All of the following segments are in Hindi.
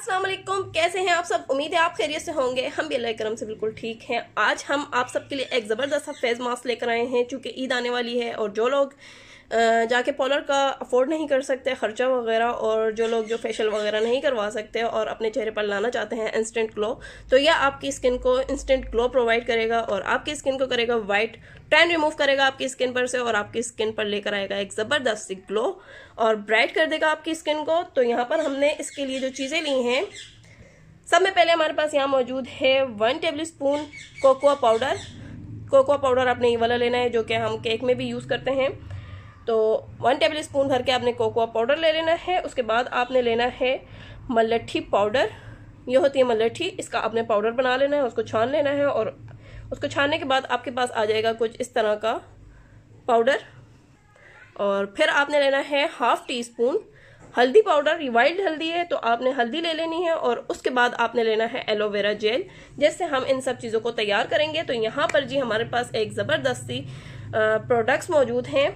अस्सलाम वालेकुम कैसे हैं आप सब उम्मीद है आप खैरियत से होंगे हम भी अल्लाह करम से बिल्कुल ठीक हैं आज हम आप सबके लिए एक ज़बरदस्त फेज फेस मास्क लेकर आए हैं चूँकि ईद आने वाली है और जो लोग जाके पॉलर का अफोर्ड नहीं कर सकते ख़र्चा वगैरह और जो लोग जो फेशियल वगैरह नहीं करवा सकते और अपने चेहरे पर लाना चाहते हैं इंस्टेंट ग्लो तो यह आपकी स्किन को इंस्टेंट ग्लो प्रोवाइड करेगा और आपकी स्किन को करेगा वाइट टैन रिमूव करेगा आपकी स्किन पर से और आपकी स्किन पर लेकर आएगा एक ज़बरदस्त सी ग्लो और ब्राइट कर देगा आपकी स्किन को तो यहाँ पर हमने इसके लिए जो चीज़ें ली हैं सब में पहले हमारे पास यहाँ मौजूद है one tablespoon cocoa powder cocoa powder आपने ये वाला लेना है जो कि हम केक में भी यूज़ करते हैं तो वन टेबल स्पून भर के आपने कोकोआ पाउडर ले लेना है उसके बाद आपने लेना है मलट्ठी पाउडर ये होती है मलट्ठी इसका आपने पाउडर बना लेना है उसको छान लेना है और उसको छानने के बाद आपके पास आ जाएगा कुछ इस तरह का पाउडर और फिर आपने लेना है हाफ टी स्पून हल्दी पाउडर वाइल्ड हल्दी है तो आपने हल्दी ले लेनी है और उसके बाद आपने लेना है एलोवेरा जेल जैसे हम इन सब चीज़ों को तैयार करेंगे तो यहाँ पर जी हमारे पास एक ज़बरदस्ती प्रोडक्ट्स मौजूद हैं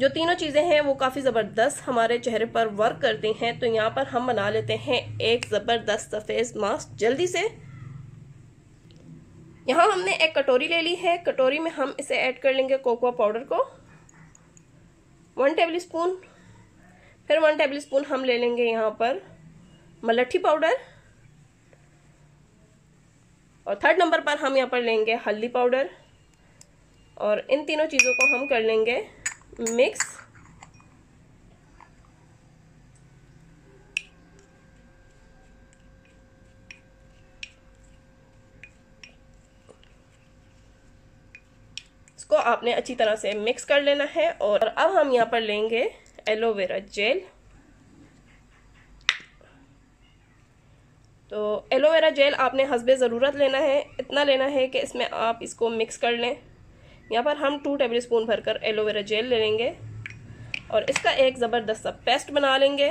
जो तीनों चीज़ें हैं वो काफ़ी ज़बरदस्त हमारे चेहरे पर वर्क करती हैं तो यहाँ पर हम बना लेते हैं एक ज़बरदस्त सफ़ेद मास्क जल्दी से यहाँ हमने एक कटोरी ले ली है कटोरी में हम इसे ऐड कर लेंगे कोकोआ पाउडर को वन टेबल स्पून फिर वन टेबल स्पून हम ले लेंगे यहाँ पर मलट्ठी पाउडर और थर्ड नंबर पर हम यहाँ पर लेंगे हल्दी पाउडर और इन तीनों चीज़ों को हम कर लेंगे mix इसको आपने अच्छी तरह से मिक्स कर लेना है और अब हम यहाँ पर लेंगे एलोवेरा जेल तो एलोवेरा जेल आपने हंसबे ज़रूरत लेना है इतना लेना है कि इसमें आप इसको मिक्स कर लें यहाँ पर हम टू टेबल स्पून भरकर एलोवेरा जेल ले लेंगे और इसका एक ज़बरदस्त सा पेस्ट बना लेंगे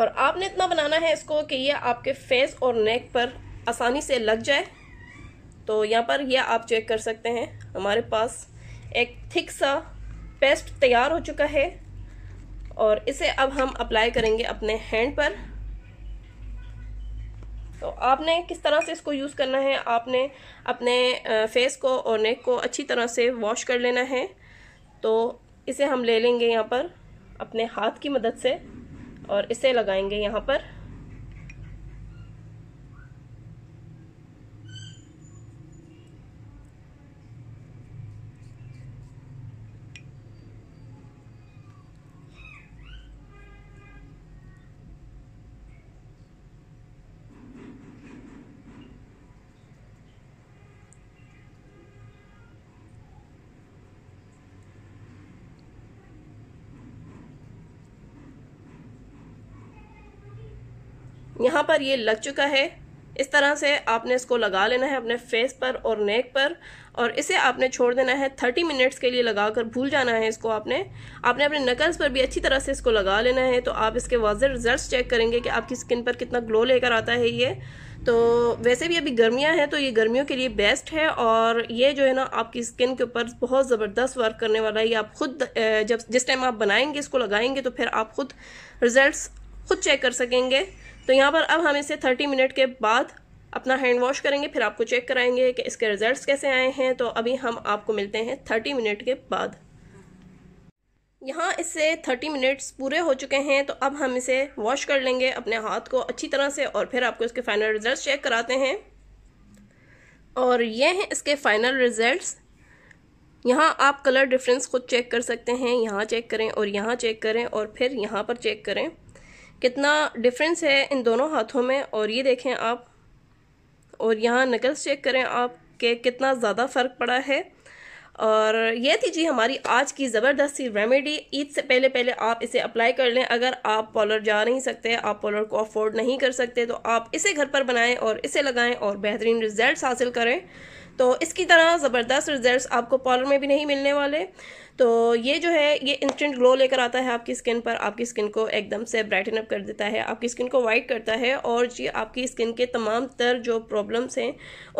और आपने इतना बनाना है इसको कि ये आपके फेस और नेक पर आसानी से लग जाए तो यहाँ पर यह आप चेक कर सकते हैं हमारे पास एक थिक सा पेस्ट तैयार हो चुका है और इसे अब हम अप्लाई करेंगे अपने हैंड पर तो आपने किस तरह से इसको यूज़ करना है आपने अपने फेस को और नेक को अच्छी तरह से वॉश कर लेना है तो इसे हम ले लेंगे यहाँ पर अपने हाथ की मदद से और इसे लगाएंगे यहाँ पर यहाँ पर ये लग चुका है इस तरह से आपने इसको लगा लेना है अपने फेस पर और नेक पर और इसे आपने छोड़ देना है थर्टी मिनट्स के लिए लगा कर भूल जाना है इसको आपने आपने अपने नकल्स पर भी अच्छी तरह से इसको लगा लेना है तो आप इसके वाज रिजल्ट चेक करेंगे कि आपकी स्किन पर कितना ग्लो लेकर आता है ये तो वैसे भी अभी गर्मियाँ हैं तो ये गर्मियों के लिए बेस्ट है और ये जो है ना आपकी स्किन के ऊपर बहुत ज़बरदस्त वर्क करने वाला है ये आप खुद जब जिस टाइम आप बनाएंगे इसको लगाएंगे तो फिर आप खुद रिजल्ट खुद चेक कर सकेंगे तो यहाँ पर अब हम इसे थर्टी मिनट के बाद अपना हैंड वॉश करेंगे फिर आपको चेक कराएंगे कि इसके रिजल्ट्स कैसे आए हैं तो अभी हम आपको मिलते हैं थर्टी मिनट के बाद यहाँ इससे थर्टी मिनट्स पूरे हो चुके हैं तो अब हम इसे वॉश कर लेंगे अपने हाथ को अच्छी तरह से और फिर आपको इसके फाइनल रिजल्ट्स चेक कराते हैं और ये हैं इसके फाइनल रिजल्ट्स यहाँ आप कलर डिफरेंस खुद चेक कर सकते हैं यहाँ चेक करें और यहाँ चेक करें और फिर यहाँ पर चेक करें कितना डिफरेंस है इन दोनों हाथों में और ये देखें आप और यहाँ नकल्स चेक करें आप के कितना ज़्यादा फ़र्क पड़ा है और ये थी जी हमारी आज की ज़बरदस्ती रेमेडी ईद से पहले पहले आप इसे अप्लाई कर लें अगर आप पॉलर जा नहीं सकते आप पॉलर को अफोर्ड नहीं कर सकते तो आप इसे घर पर बनाएं और इसे लगाएं और बेहतरीन रिजल्ट्स हासिल करें तो इसकी तरह ज़बरदस्त रिज़ल्ट आपको पार्लर में भी नहीं मिलने वाले तो ये जो है ये इंस्टेंट ग्लो लेकर आता है आपकी स्किन पर आपकी स्किन को एकदम से ब्राइटन अप कर देता है आपकी स्किन को वाइट करता है और ये आपकी स्किन के तमाम तर जो प्रॉब्लम्स हैं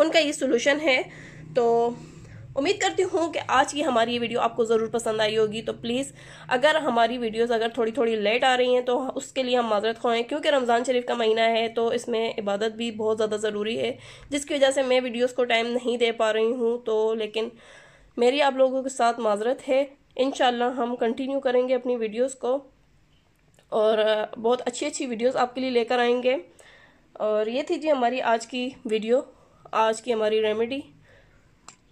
उनका ये सोल्यूशन है तो उम्मीद करती हूँ कि आज की हमारी ये वीडियो आपको ज़रूर पसंद आई होगी तो प्लीज़ अगर हमारी वीडियोस अगर थोड़ी थोड़ी लेट आ रही हैं तो उसके लिए हम माजरत खोएँ क्योंकि रमज़ान शरीफ का महीना है तो इसमें इबादत भी बहुत ज़्यादा ज़रूरी है जिसकी वजह से मैं वीडियोज़ को टाइम नहीं दे पा रही हूँ तो लेकिन मेरी आप लोगों के साथ माजरत है इन हम कंटिन्यू करेंगे अपनी वीडियोज़ को और बहुत अच्छी अच्छी वीडियोज़ आपके लिए लेकर आएंगे और ये थी जी हमारी आज की वीडियो आज की हमारी रेमेडी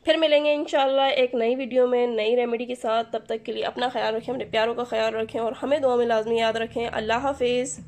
फिर मिलेंगे इन एक नई वीडियो में नई रेमेडी के साथ तब तक के लिए अपना ख्याल रखें अपने प्यारों का ख्याल रखें और हमें दुआ में लाजमी याद रखें अल्लाह हाफिज़